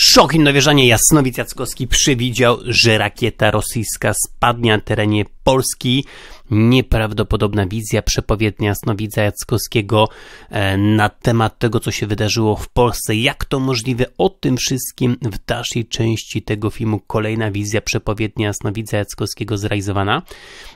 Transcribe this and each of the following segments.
Szok i nowieżanie Jasnowic Jackowski przewidział, że rakieta rosyjska spadnie na terenie Polski nieprawdopodobna wizja, przepowiednia Snowidza Jackowskiego e, na temat tego, co się wydarzyło w Polsce, jak to możliwe, o tym wszystkim w dalszej części tego filmu kolejna wizja, przepowiednia Snowidza Jackowskiego zrealizowana.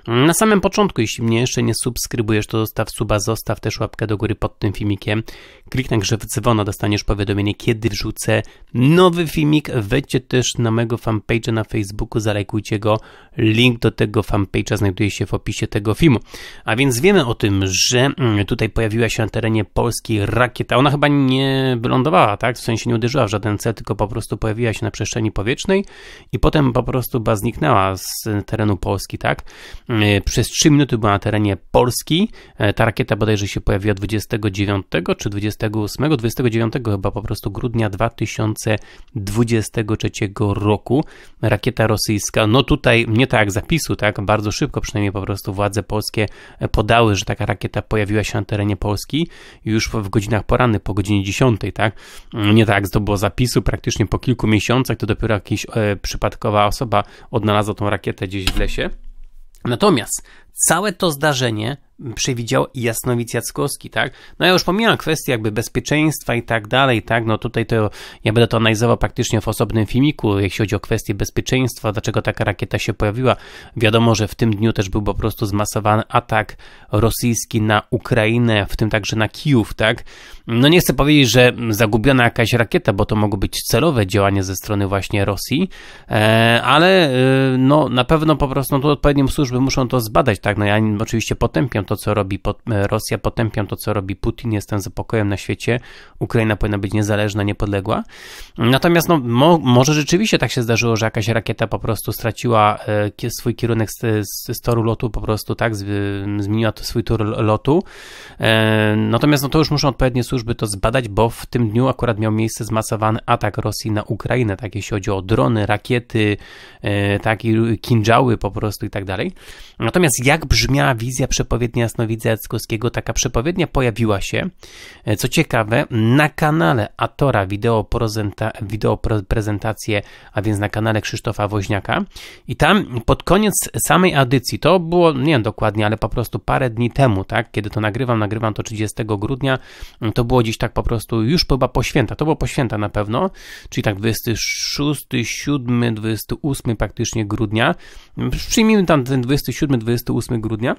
Na samym początku, jeśli mnie jeszcze nie subskrybujesz, to zostaw suba, zostaw też łapkę do góry pod tym filmikiem, kliknij także w dzwona, dostaniesz powiadomienie, kiedy wrzucę nowy filmik, wejdźcie też na mojego fanpage'a na Facebooku, zalajkujcie go, link do tego fanpage'a znajduje się w opisie kontekście tego filmu. A więc wiemy o tym, że mm, tutaj pojawiła się na terenie Polski rakieta. Ona chyba nie wylądowała, tak? W sensie nie uderzyła w żaden cel, tylko po prostu pojawiła się na przestrzeni powietrznej i potem po prostu ba zniknęła z terenu Polski, tak? Mm, przez 3 minuty była na terenie Polski. E, ta rakieta bodajże się pojawiła 29 czy 28, 29 chyba po prostu grudnia 2023 roku. Rakieta rosyjska, no tutaj nie tak jak zapisu, tak? Bardzo szybko przynajmniej po prostu władze polskie e, podały, że taka rakieta pojawiła się na terenie Polski już w godzinach porannych, po godzinie 10, tak? Mm, nie tak, to było zapisu, praktycznie po kilku miesiącach to dopiero jakaś e, przypadkowa osoba odnalazła tą rakietę gdzieś w lesie. Natomiast Całe to zdarzenie przewidział Jasnowic Jackowski, tak? No ja już pomijam kwestię jakby bezpieczeństwa i tak dalej, tak? No tutaj to ja będę to analizował praktycznie w osobnym filmiku, jeśli chodzi o kwestię bezpieczeństwa, dlaczego taka rakieta się pojawiła. Wiadomo, że w tym dniu też był po prostu zmasowany atak rosyjski na Ukrainę, w tym także na Kijów, tak? No nie chcę powiedzieć, że zagubiona jakaś rakieta, bo to mogło być celowe działanie ze strony właśnie Rosji, e, ale e, no na pewno po prostu no, to odpowiednie służby muszą to zbadać, tak, no ja oczywiście potępiam to, co robi e, Rosja, potępiam to, co robi Putin, jestem za pokojem na świecie, Ukraina powinna być niezależna, niepodległa. Natomiast no, mo, może rzeczywiście tak się zdarzyło, że jakaś rakieta po prostu straciła e, swój kierunek z, z, z toru lotu, po prostu tak, z, zmieniła to swój tor lotu. E, natomiast no to już muszą odpowiednie służby to zbadać, bo w tym dniu akurat miał miejsce zmasowany atak Rosji na Ukrainę, tak jeśli chodzi o drony, rakiety, takie kinżały po prostu i tak dalej. Natomiast ja jak brzmiała wizja przepowiedni Jasnowidza Jackowskiego. Taka przepowiednia pojawiła się, e, co ciekawe, na kanale Atora wideo wideo a więc na kanale Krzysztofa Woźniaka i tam pod koniec samej audycji, to było, nie wiem dokładnie, ale po prostu parę dni temu, tak, kiedy to nagrywam, nagrywam to 30 grudnia, to było gdzieś tak po prostu już chyba po święta, to było po święta na pewno, czyli tak 26, 7, 28 praktycznie grudnia, przyjmijmy tam ten 27, 28 8 grudnia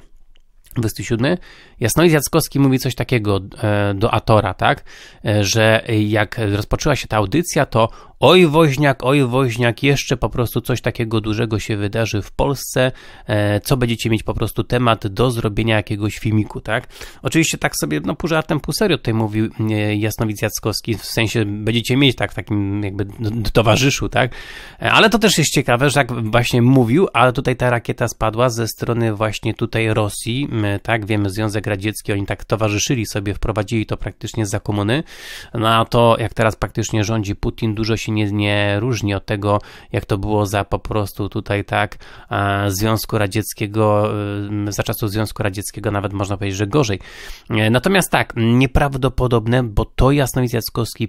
27. Jasnoid Jackowski mówi coś takiego e, do Atora, tak, e, że jak rozpoczęła się ta audycja, to Oj woźniak, oj woźniak, jeszcze po prostu coś takiego dużego się wydarzy w Polsce, e, co będziecie mieć po prostu temat do zrobienia jakiegoś filmiku, tak? Oczywiście tak sobie, no pół żartem, pół serio tutaj mówił e, Jasnowic Jackowski, w sensie będziecie mieć tak takim jakby towarzyszu, tak? E, ale to też jest ciekawe, że tak właśnie mówił, ale tutaj ta rakieta spadła ze strony właśnie tutaj Rosji, tak? Wiemy, Związek Radziecki, oni tak towarzyszyli sobie, wprowadzili to praktycznie za komuny, no a to jak teraz praktycznie rządzi Putin, dużo się nie, nie różni od tego, jak to było za po prostu tutaj, tak, Związku Radzieckiego, y, za czasów Związku Radzieckiego nawet można powiedzieć, że gorzej. E, natomiast tak, nieprawdopodobne, bo to Jasnowic Jackowski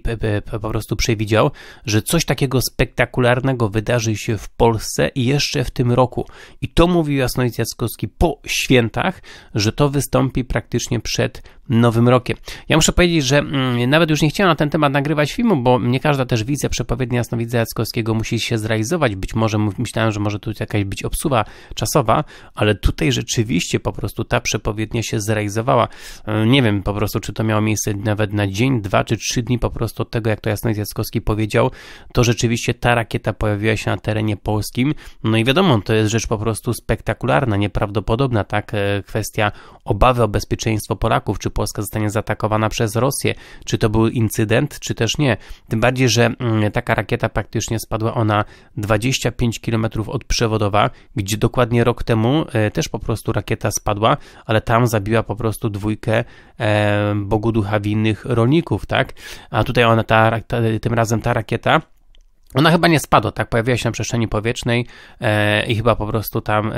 po prostu przewidział, że coś takiego spektakularnego wydarzy się w Polsce jeszcze w tym roku. I to mówił Jasnowic Jackowski po świętach, że to wystąpi praktycznie przed Nowym Rokiem. Ja muszę powiedzieć, że mm, nawet już nie chciałem na ten temat nagrywać filmu, bo nie każda też widzę przepowiada odpowiednie jasnowidza Jackowskiego musi się zrealizować. Być może myślałem, że może tu jakaś być obsuwa czasowa, ale tutaj rzeczywiście po prostu ta przepowiednia się zrealizowała. E, nie wiem po prostu, czy to miało miejsce nawet na dzień, dwa czy trzy dni po prostu od tego, jak to jasnowidz Jackowski powiedział, to rzeczywiście ta rakieta pojawiła się na terenie polskim. No i wiadomo, to jest rzecz po prostu spektakularna, nieprawdopodobna, tak? E, kwestia obawy o bezpieczeństwo Polaków, czy Polska zostanie zaatakowana przez Rosję, czy to był incydent, czy też nie. Tym bardziej, że mm, taka rakieta praktycznie spadła ona 25 km od Przewodowa, gdzie dokładnie rok temu e, też po prostu rakieta spadła, ale tam zabiła po prostu dwójkę e, Bogu ducha winnych rolników, tak? A tutaj ona ta, ta, tym razem ta rakieta ona chyba nie spadła, tak? Pojawiła się na przestrzeni powietrznej e, i chyba po prostu tam e,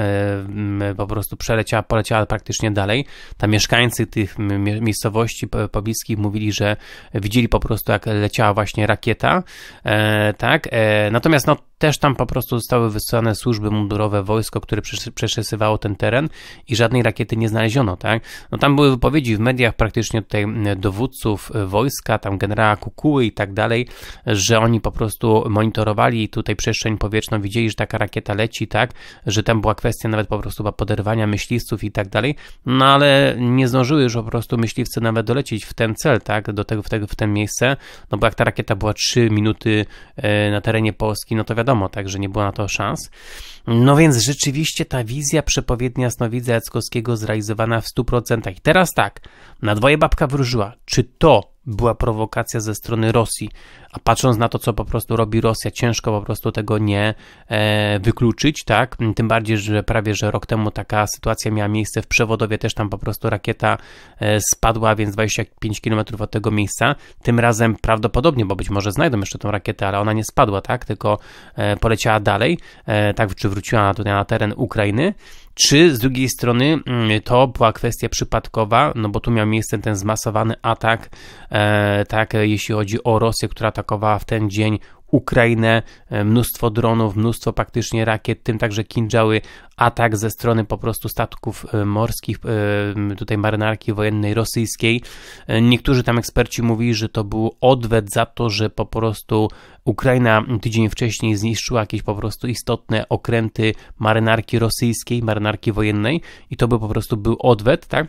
po prostu przeleciała, poleciała praktycznie dalej. Tam mieszkańcy tych miejscowości pobliskich mówili, że widzieli po prostu jak leciała właśnie rakieta, e, tak? E, natomiast no też tam po prostu zostały wysyłane służby mundurowe, wojsko, które przeszesywało ten teren i żadnej rakiety nie znaleziono, tak? No tam były wypowiedzi w mediach praktycznie tutaj dowódców e, wojska, tam generała Kukuły i tak dalej, że oni po prostu monitorowali monitorowali tutaj przestrzeń powietrzną, widzieli, że taka rakieta leci, tak, że tam była kwestia nawet po prostu poderwania myśliwców i tak dalej, no ale nie zdążyły już po prostu myśliwce nawet dolecieć w ten cel, tak, do tego, w, tego, w ten miejsce, no bo jak ta rakieta była 3 minuty e, na terenie Polski, no to wiadomo, tak, że nie było na to szans. No więc rzeczywiście ta wizja przepowiednia Snowidza Jackowskiego zrealizowana w 100%. I teraz tak, na dwoje babka wróżyła, czy to była prowokacja ze strony Rosji. A patrząc na to, co po prostu robi Rosja, ciężko po prostu tego nie e, wykluczyć, tak? Tym bardziej, że prawie że rok temu taka sytuacja miała miejsce w przewodowie, też tam po prostu rakieta e, spadła, więc 25 km od tego miejsca. Tym razem prawdopodobnie, bo być może znajdą jeszcze tą rakietę, ale ona nie spadła, tak? Tylko e, poleciała dalej, e, tak? Czy wróciła tutaj na teren Ukrainy. Czy z drugiej strony mm, to była kwestia przypadkowa, no bo tu miał miejsce ten zmasowany atak, e, tak, jeśli chodzi o Rosję, która atakowała w ten dzień Ukrainę. E, mnóstwo dronów, mnóstwo praktycznie rakiet, tym także kinżały, atak ze strony po prostu statków e, morskich, e, tutaj marynarki wojennej rosyjskiej. Niektórzy tam eksperci mówili, że to był odwet za to, że po prostu Ukraina tydzień wcześniej zniszczyła jakieś po prostu istotne okręty marynarki rosyjskiej, marynarki wojennej i to by po prostu był odwet, tak?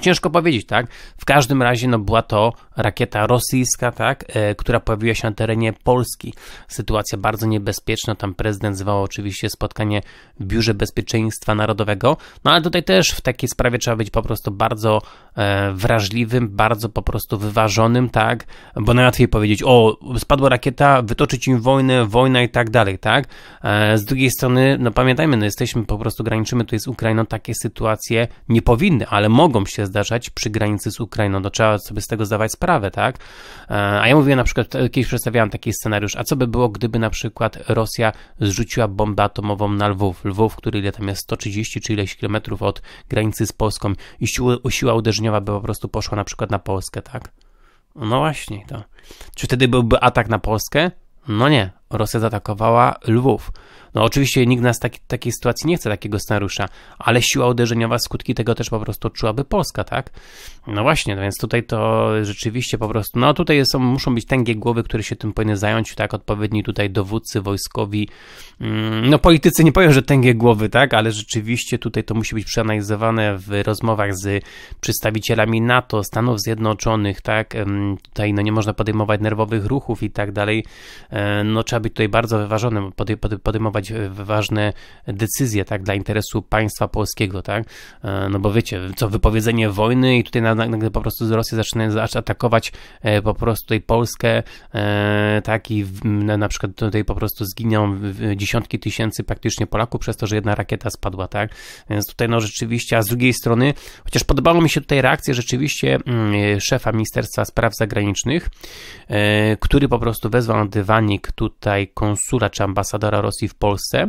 ciężko powiedzieć, tak? W każdym razie no, była to rakieta rosyjska, tak? E, która pojawiła się na terenie Polski. Sytuacja bardzo niebezpieczna, tam prezydent zwołał oczywiście spotkanie w Biurze Bezpieczeństwa Narodowego, no ale tutaj też w takiej sprawie trzeba być po prostu bardzo e, wrażliwym, bardzo po prostu wyważonym, tak? Bo najłatwiej powiedzieć, o, spadła rakieta, wytoczyć im wojnę, wojna i tak dalej, tak? E, z drugiej strony, no pamiętajmy, no jesteśmy po prostu, graniczymy tutaj z Ukrainą, takie sytuacje nie powinny, ale mogą się się zdarzać przy granicy z Ukrainą. No trzeba sobie z tego zdawać sprawę, tak? E, a ja mówiłem na przykład, e, kiedyś przedstawiałem taki scenariusz, a co by było, gdyby na przykład Rosja zrzuciła bombę atomową na Lwów, Lwów, który ile tam jest, 130 czy ileś kilometrów od granicy z Polską i siła, siła uderzeniowa by po prostu poszła na przykład na Polskę, tak? No właśnie, to. Czy wtedy byłby atak na Polskę? No nie, Rosja zaatakowała Lwów. No oczywiście nikt nas taki, takiej sytuacji nie chce, takiego scenariusza, ale siła uderzeniowa, skutki tego też po prostu odczułaby Polska, tak? No właśnie, no więc tutaj to rzeczywiście po prostu, no tutaj są, muszą być tęgie głowy, które się tym powinny zająć, tak? Odpowiedni tutaj dowódcy wojskowi, mm, no politycy nie powiem, że tęgie głowy, tak? Ale rzeczywiście tutaj to musi być przeanalizowane w rozmowach z przedstawicielami NATO, Stanów Zjednoczonych, tak? Tutaj no nie można podejmować nerwowych ruchów i tak dalej, e, no trzeba trzeba być tutaj bardzo wyważonym, podejmować e, ważne decyzje, tak, dla interesu państwa polskiego, tak, e, no bo wiecie, co wypowiedzenie wojny i tutaj nagle po prostu Rosja zaczyna atakować e, po prostu tutaj Polskę, tak, i na przykład tutaj po prostu zginą dziesiątki tysięcy praktycznie Polaków przez to, że jedna rakieta spadła, tak, więc tutaj no rzeczywiście, a z drugiej strony, chociaż podobało mi się tutaj reakcja rzeczywiście mm, szefa Ministerstwa Spraw Zagranicznych, który po prostu wezwał na dywanik tutaj tutaj konsula czy ambasadora Rosji w Polsce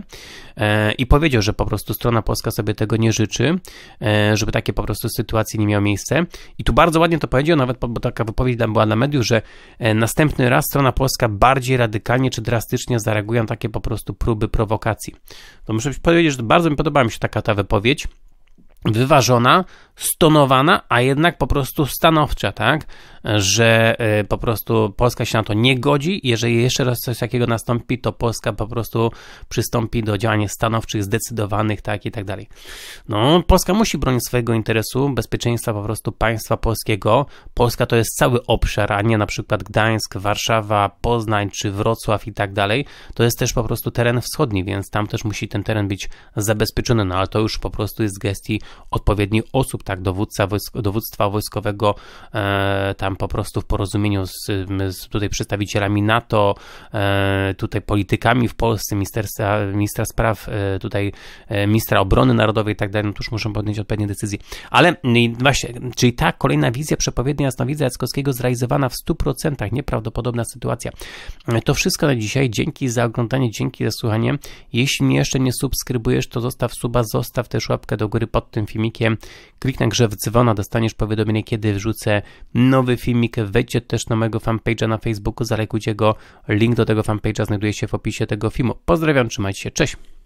e, i powiedział, że po prostu strona polska sobie tego nie życzy, e, żeby takie po prostu sytuacje nie miały miejsca. I tu bardzo ładnie to powiedział, nawet bo taka wypowiedź była na mediów, że e, następny raz strona polska bardziej radykalnie czy drastycznie zareaguje na takie po prostu próby prowokacji. To muszę powiedzieć, że bardzo mi podobała mi się taka ta wypowiedź wyważona, stonowana, a jednak po prostu stanowcza, tak? Że y, po prostu Polska się na to nie godzi. Jeżeli jeszcze raz coś takiego nastąpi, to Polska po prostu przystąpi do działań stanowczych, zdecydowanych, tak i tak dalej. No, Polska musi bronić swojego interesu, bezpieczeństwa po prostu państwa polskiego. Polska to jest cały obszar, a nie na przykład Gdańsk, Warszawa, Poznań czy Wrocław i tak dalej. To jest też po prostu teren wschodni, więc tam też musi ten teren być zabezpieczony, no ale to już po prostu jest gestii odpowiednich osób, tak, dowódca dowództwa wojskowego e, tam po prostu w porozumieniu z, z tutaj przedstawicielami NATO, e, tutaj politykami w Polsce, ministerstwa, ministra spraw, e, tutaj e, ministra obrony narodowej i tak dalej, no tuż muszą podjąć odpowiednie decyzje. Ale no właśnie, czyli ta kolejna wizja przepowiednia Jasnowidza Jackowskiego zrealizowana w 100%, nieprawdopodobna sytuacja. E, to wszystko na dzisiaj. Dzięki za oglądanie, dzięki za słuchanie. Jeśli mnie jeszcze nie subskrybujesz, to zostaw suba, zostaw też łapkę do góry pod tym tym filmikiem. Klik grze w dzwona, dostaniesz powiadomienie, kiedy wrzucę nowy filmik. Wejdźcie też na mojego fanpage'a na Facebooku, zalekujcie go. Link do tego fanpage'a znajduje się w opisie tego filmu. Pozdrawiam, trzymajcie się, cześć!